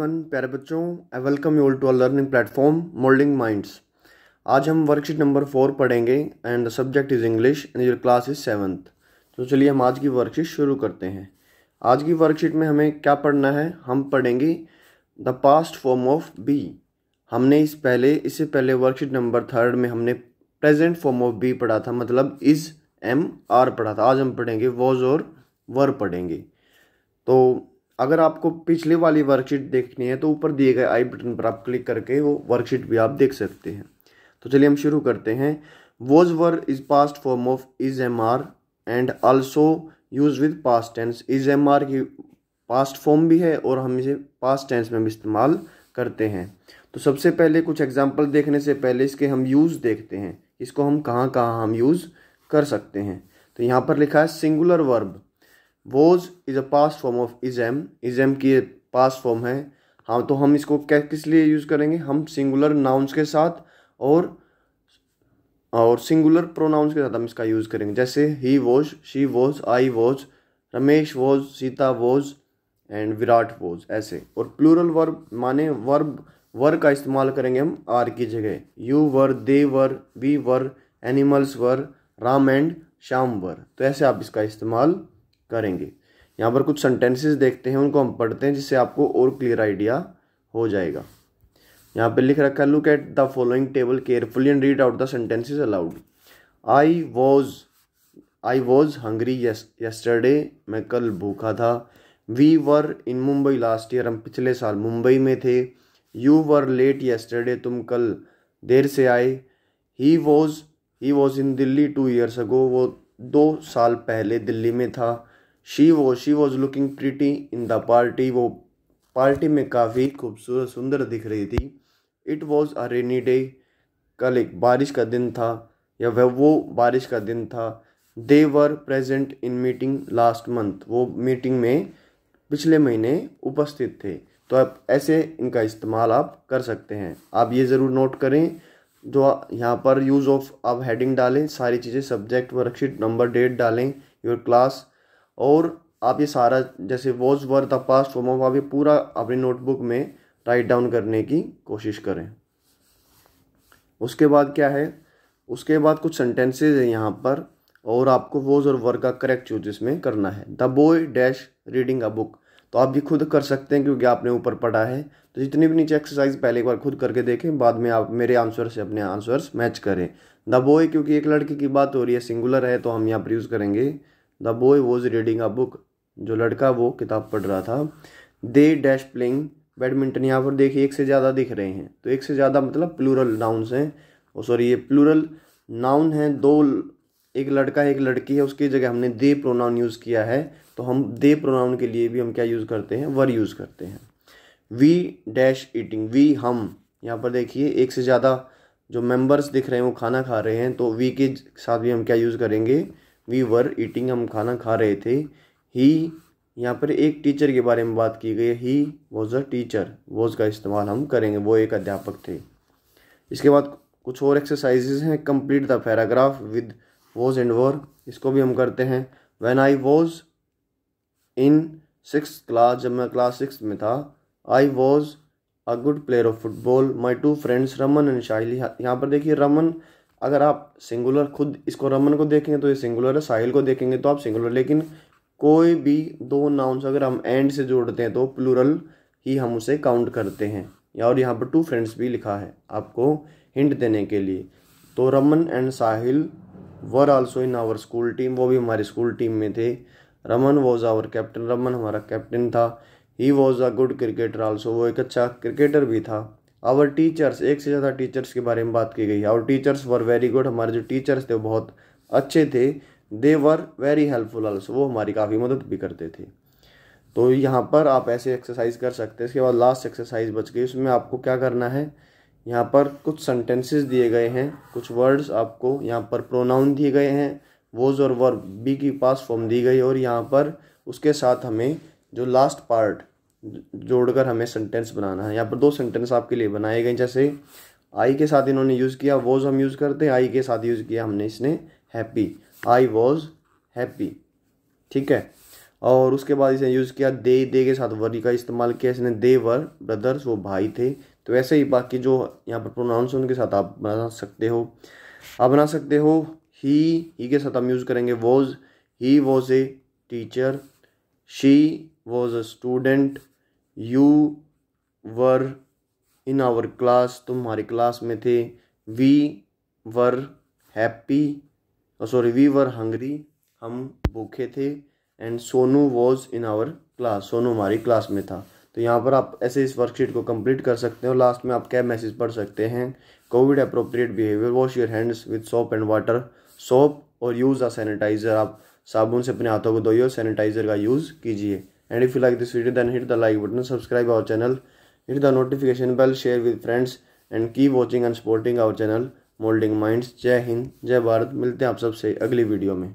One प्यारे बच्चों I welcome you all to a learning platform Moulding Minds आज हम वर्कशीट नंबर फोर पढ़ेंगे and the subject is English and your class is seventh तो चलिए हम आज की वर्कशीट शुरू करते हैं आज की वर्कशीट में हमें क्या पढ़ना है हम पढ़ेंगे the past form of be हमने इस पहले इससे पहले वर्कशीट नंबर थर्ड में हमने प्रेजेंट फॉर्म ऑफ बी पढ़ा था मतलब इज़ एम आर पढ़ा था आज हम पढ़ेंगे वॉज और वर पढ़ेंगे तो अगर आपको पिछले वाली वर्कशीट देखनी है तो ऊपर दिए गए आई बटन पर आप क्लिक करके वो वर्कशीट भी आप देख सकते हैं तो चलिए हम शुरू करते हैं was were is past form of is am are and also use with past tense is am are की पास्ट फॉर्म भी है और हम इसे पास्ट टेंस में भी इस्तेमाल करते हैं तो सबसे पहले कुछ एग्जाम्पल देखने से पहले इसके हम यूज़ देखते हैं इसको हम कहाँ कहाँ हम यूज़ कर सकते हैं तो यहाँ पर लिखा है singular verb was is a past form of is am is am की पास फॉर्म है हाँ तो हम इसको क्या किस लिए यूज़ करेंगे हम सिंगुलर नाउन्स के साथ और और सिंगुलर प्रोनाउंस के साथ हम इसका यूज़ करेंगे जैसे he was she was I was Ramesh was Sita was and Virat was ऐसे और प्लूरल वर्ब माने वर्ब वर का इस्तेमाल करेंगे हम आर की जगह you were they were we were animals were Ram and Shyam were तो ऐसे आप इसका इस्तेमाल करेंगे यहाँ पर कुछ सेंटेंसेस देखते हैं उनको हम पढ़ते हैं जिससे आपको और क्लियर आइडिया हो जाएगा यहाँ पर लिख रखा है look at the following table carefully and read out the sentences aloud I was I was hungry yesterday मैं कल भूखा था we were in Mumbai last year हम पिछले साल मुंबई में थे यू वर लेट यस्टरडे तुम कल देर से आए he was he was in Delhi two years ago वो दो साल पहले दिल्ली में था शी वो she was looking pretty in the party वो पार्टी में काफ़ी खूबसूरत सुंदर दिख रही थी it was a rainy day कल एक बारिश का दिन था या वह वो बारिश का दिन था they were present in meeting last month वो मीटिंग में पिछले महीने उपस्थित थे तो आप ऐसे इनका इस्तेमाल आप कर सकते हैं आप ये ज़रूर नोट करें जो यहाँ पर यूज़ ऑफ आप हेडिंग डालें सारी चीज़ें सब्जेक्ट वर्कशीट नंबर डेट डालें योर क्लास और आप ये सारा जैसे वॉज वर द पास्ट वो आप भी पूरा अपनी नोटबुक में राइट डाउन करने की कोशिश करें उसके बाद क्या है उसके बाद कुछ सेंटेंसेज हैं यहाँ पर और आपको वोज और वर का करेक्ट चूज इसमें करना है the boy dash reading a book तो आप भी खुद कर सकते हैं क्योंकि आपने ऊपर पढ़ा है तो जितनी भी नीचे एक्सरसाइज पहले एक बार खुद करके देखें बाद में आप मेरे आंसर से अपने आंसर्स मैच करें द बॉय क्योंकि एक लड़की की बात हो रही है सिंगुलर है तो हम यहाँ पर यूज़ करेंगे the boy was reading a book जो लड़का वो किताब पढ़ रहा था दे डैश प्लेइंग बैडमिंटन यहाँ पर देखिए एक से ज़्यादा दिख रहे हैं तो एक से ज़्यादा मतलब प्लूरल नाउन्स हैं और सॉरी ये प्लूरल नाउन हैं दो एक लड़का एक लड़की है उसकी जगह हमने दे प्रोनाउन यूज़ किया है तो हम दे प्रोनाउन के लिए भी हम क्या यूज़ करते हैं वर यूज़ करते हैं वी डैश ईटिंग वी हम यहाँ पर देखिए एक से ज़्यादा जो मेम्बर्स दिख रहे हैं वो खाना खा रहे हैं तो वी के साथ भी हम क्या यूज़ करेंगे वी वर ईटिंग हम खाना खा रहे थे ही यहाँ पर एक टीचर के बारे में बात की गई he was a teacher was का इस्तेमाल हम करेंगे वो एक अध्यापक थे इसके बाद कुछ और एक्सरसाइजेज हैं complete the paragraph with was and were इसको भी हम करते हैं when I was in six class जब मैं क्लास सिक्स में था I was a good player of football my two friends Raman and Sahil यहाँ पर देखिए रमन अगर आप सिंगुलर खुद इसको रमन को देखेंगे तो ये सिंगुलर है साहिल को देखेंगे तो आप सिंगुलर लेकिन कोई भी दो नाउन अगर हम एंड से जोड़ते हैं तो प्लूरल ही हम उसे काउंट करते हैं और यहाँ पर टू फ्रेंड्स भी लिखा है आपको हिंट देने के लिए तो Raman and Sahil were also in our school team वो भी हमारी स्कूल टीम में थे Raman was our captain Raman हमारा कैप्टन था he was a good cricketer also वो एक अच्छा क्रिकेटर भी था आवर टीचर्स एक से ज़्यादा टीचर्स के बारे में बात की गई our teachers were very good हमारे जो टीचर्स थे वो बहुत अच्छे थे they were very helpful also वो हमारी काफ़ी मदद भी करते थे तो यहाँ पर आप ऐसे एक्सरसाइज कर सकते हैं इसके बाद लास्ट एक्सरसाइज बच गई उसमें आपको क्या करना है यहाँ पर कुछ सेंटेंसेस दिए गए हैं कुछ वर्ड्स आपको यहाँ पर प्रोनाउन दिए गए हैं वोज और वर्ब बी की पास फॉर्म दी गई और यहाँ पर उसके साथ हमें जो लास्ट पार्ट जोड़कर हमें सेंटेंस बनाना है यहाँ पर दो सेंटेंस आपके लिए बनाए गए जैसे आई के साथ इन्होंने यूज़ किया वॉज हम यूज़ करते हैं आई के साथ यूज़ किया हमने इसने हैप्पी आई वॉज हैप्पी ठीक है और उसके बाद इसने यूज़ किया दे दे के साथ वरी का इस्तेमाल किया इसने दे वर ब्रदर्स वो भाई थे तो ऐसे ही बाकी जो यहाँ पर प्रोनाउंस उनके साथ आप बना सकते हो आप बना सकते हो ही ही के साथ हम यूज़ करेंगे was he was a teacher she was a student you were in our class तुम हमारी क्लास में थे we were happy sorry we were hungry हम भूखे थे and Sonu was in our class Sonu हमारी क्लास में था तो यहाँ पर आप ऐसे इस वर्कशीट को कंप्लीट कर सकते और लास्ट में आप क्या मैसेज पढ़ सकते हैं Covid appropriate behaviour wash your hands with soap and water soap और यूज़ अ सैनिटाइज़र आप साबुन से अपने हाथों को धोइए और सैनिटाइज़र का यूज़ कीजिए And if you like this video then hit the like button, subscribe our channel, hit the notification bell, share with friends and keep watching and supporting our channel Molding Minds. जय हिंद जय भारत मिलते हैं आप सबसे अगली video में